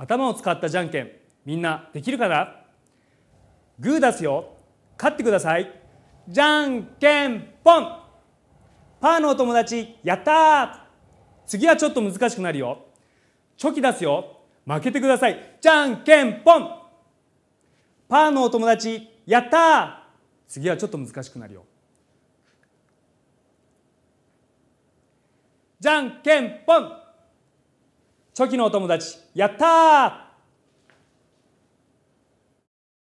頭を使ったじゃんけんみんなできるかなグー出すよ勝ってくださいじゃんけんぽんパーのお友達やった次はちょっと難しくなるよチョキ出すよ負けてくださいじゃんけんぽんパーのお友達やった次はちょっと難しくなるよじゃんけんぽんチョキのお友達やった